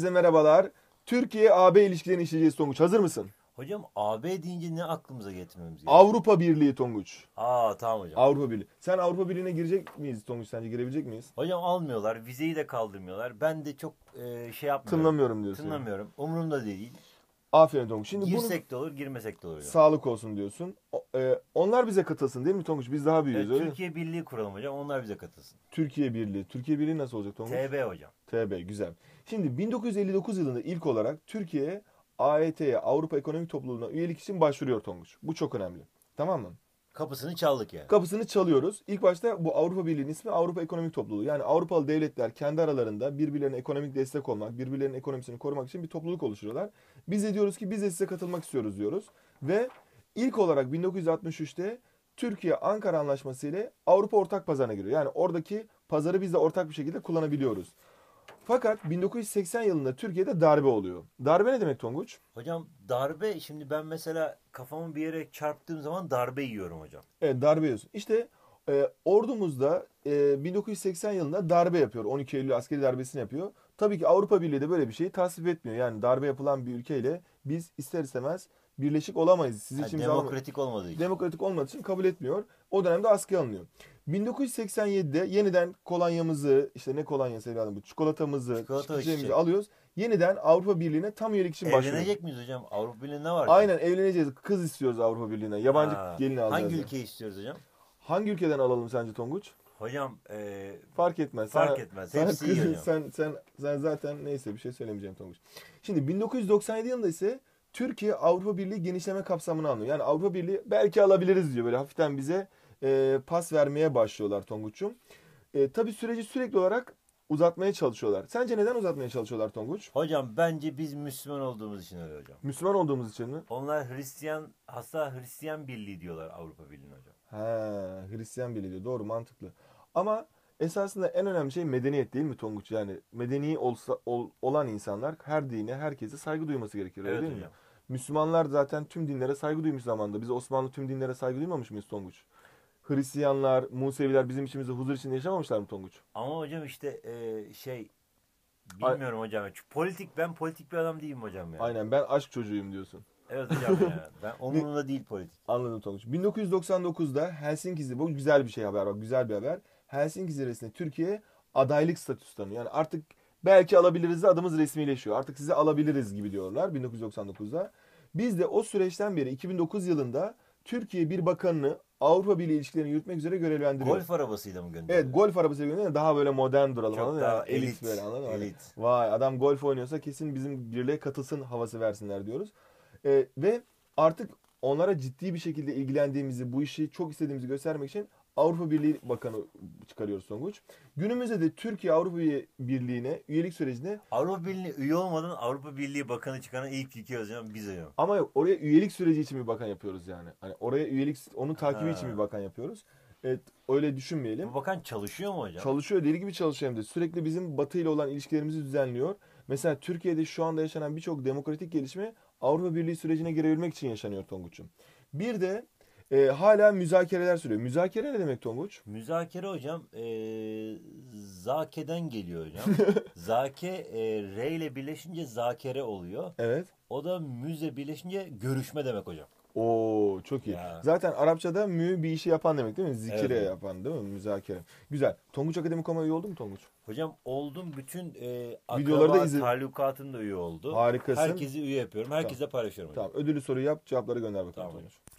Herkese merhabalar. Türkiye-AB ilişkilerini işleyeceğiz Tonguç. Hazır mısın? Hocam AB deyince ne aklımıza getirmemiz gerekiyor? Avrupa Birliği Tonguç. Aa tamam hocam. Avrupa Birliği. Sen Avrupa Birliği'ne girecek miyiz Tonguç sence girebilecek miyiz? Hocam almıyorlar. Vizeyi de kaldırmıyorlar. Ben de çok e, şey yapmıyorum. Tınlamıyorum diyorsun. Tınlamıyorum. Umurumda değil. Aferin Tonguç. Şimdi Girsek bunu... de olur girmesek de olur. Hocam. Sağlık olsun diyorsun e, onlar bize katılsın değil mi Tonguç? Biz daha büyüğüz evet, öyle Türkiye Birliği kuralım hocam. Onlar bize katılsın. Türkiye Birliği. Türkiye Birliği nasıl olacak Tonguç? TB hocam. TB güzel. Şimdi 1959 yılında ilk olarak Türkiye AET'ye Avrupa Ekonomik Topluluğu'na üyelik için başvuruyor Tonguç. Bu çok önemli. Tamam mı? Kapısını çaldık yani. Kapısını çalıyoruz. İlk başta bu Avrupa Birliği'nin ismi Avrupa Ekonomik Topluluğu. Yani Avrupalı devletler kendi aralarında birbirlerine ekonomik destek olmak, birbirlerinin ekonomisini korumak için bir topluluk oluşturuyorlar. Biz de diyoruz ki biz de size katılmak istiyoruz diyoruz. Ve İlk olarak 1963'te Türkiye Ankara Anlaşması ile Avrupa ortak pazarına giriyor. Yani oradaki pazarı biz de ortak bir şekilde kullanabiliyoruz. Fakat 1980 yılında Türkiye'de darbe oluyor. Darbe ne demek Tonguç? Hocam darbe şimdi ben mesela kafamı bir yere çarptığım zaman darbe yiyorum hocam. Evet darbe yiyorsun. İşte e, ordumuzda e, 1980 yılında darbe yapıyor. 12 Eylül askeri darbesini yapıyor. Tabii ki Avrupa Birliği de böyle bir şeyi tasvip etmiyor. Yani darbe yapılan bir ülkeyle biz ister istemez birleşik olamayız. Siz için demokratik almadı. olmadığı için. Demokratik olmadığı için kabul etmiyor. O dönemde askıya alınıyor. 1987'de yeniden kolonyamızı, işte ne kolonyası evladım bu, çikolatamızı, Çikolata alıyoruz. Yeniden Avrupa Birliği'ne tam üyelik için başlıyoruz. Evlenecek miyiz hocam? Avrupa Birliği'ne var. Ki. Aynen evleneceğiz. Kız istiyoruz Avrupa Birliği'ne. Yabancı ha. gelini alacağız. Hangi ülkeyi istiyoruz hocam? Hangi ülkeden alalım sence Tonguç? Hocam e, fark etmez. Fark sana, etmez. Sana Sen, sen, sen zaten neyse bir şey söylemeyeceğim Tonguç. Şimdi 1997 yılında ise Türkiye Avrupa Birliği genişleme kapsamını anlıyor. Yani Avrupa Birliği belki alabiliriz diyor. Böyle hafiften bize e, pas vermeye başlıyorlar Tonguç'um. E, tabii süreci sürekli olarak uzatmaya çalışıyorlar. Sence neden uzatmaya çalışıyorlar Tonguç? Hocam bence biz Müslüman olduğumuz için öyle hocam. Müslüman olduğumuz için mi? Onlar Hristiyan, hasta Hristiyan Birliği diyorlar Avrupa Birliği'ne hocam. He, Hristiyan Birliği diyor. Doğru, mantıklı. Ama esasında en önemli şey medeniyet değil mi Tonguç? Yani medeni olsa, ol, olan insanlar her dine, herkese saygı duyması gerekir. Evet öyle değil hocam. mi? Müslümanlar zaten tüm dinlere saygı duymuş zamanda. Biz Osmanlı tüm dinlere saygı duymamış mıyız Tonguç? Hristiyanlar, Museviler bizim içimizde huzur içinde yaşamamışlar mı Tonguç? Ama hocam işte e, şey bilmiyorum A hocam. Çünkü politik ben politik bir adam değilim hocam yani. Aynen ben aşk çocuğuyum diyorsun. Evet hocam yani. Ben onunla değil politik. Anladım Tonguç. 1999'da Helsinki'de bu güzel bir şey haber bak güzel bir haber. Helsinki zirvesinde Türkiye adaylık statüsü tanıyor. Yani artık belki alabiliriz de adımız resmileşiyor. Artık sizi alabiliriz gibi diyorlar 1999'da. Biz de o süreçten beri 2009 yılında Türkiye bir bakanını Avrupa Birliği ilişkilerini yürütmek üzere görevlendiriyor. Golf arabasıyla mı gönderiyor? Evet golf arabasıyla gönderiyor. Daha böyle modern duralım. Çok daha yani. elit, elit böyle hani Elit. Hani, vay adam golf oynuyorsa kesin bizim birliğe katılsın havası versinler diyoruz. Ee, ve artık onlara ciddi bir şekilde ilgilendiğimizi, bu işi çok istediğimizi göstermek için Avrupa Birliği Bakanı çıkarıyoruz Songuç. Günümüzde de Türkiye Avrupa Birliği'ne üyelik sürecinde... Avrupa Birliği üye olmadan Avrupa Birliği Bakanı çıkaran ilk iki yazacağım biz yok. Ama yok oraya üyelik süreci için bir bakan yapıyoruz yani. Hani oraya üyelik onun takibi ha. için bir bakan yapıyoruz. Evet öyle düşünmeyelim. Bu bakan çalışıyor mu hocam? Çalışıyor deli gibi çalışıyor hem de. Sürekli bizim Batı ile olan ilişkilerimizi düzenliyor. Mesela Türkiye'de şu anda yaşanan birçok demokratik gelişme Avrupa Birliği sürecine girebilmek için yaşanıyor Tonguç'um. Bir de e, hala müzakereler sürüyor. Müzakere ne demek Tonguç? Müzakere hocam e, zakeden geliyor hocam. Zake e, re ile birleşince zakere oluyor. Evet. O da müze birleşince görüşme demek hocam. Oo çok iyi. Ya. Zaten Arapçada mü bir işi yapan demek değil mi? Zikire evet. yapan değil mi? Müzakere. Güzel. Tonguç Akademik Koma üye oldu mu Tonguç? Hocam oldum. Bütün e, videoları da izledim. da üye oldu. Harikasın. Herkesi üye yapıyorum. Herkese tamam. paylaşıyorum hocam. Tamam. Ödülü soru yap. Cevapları gönder bakalım tamam, Tonguç.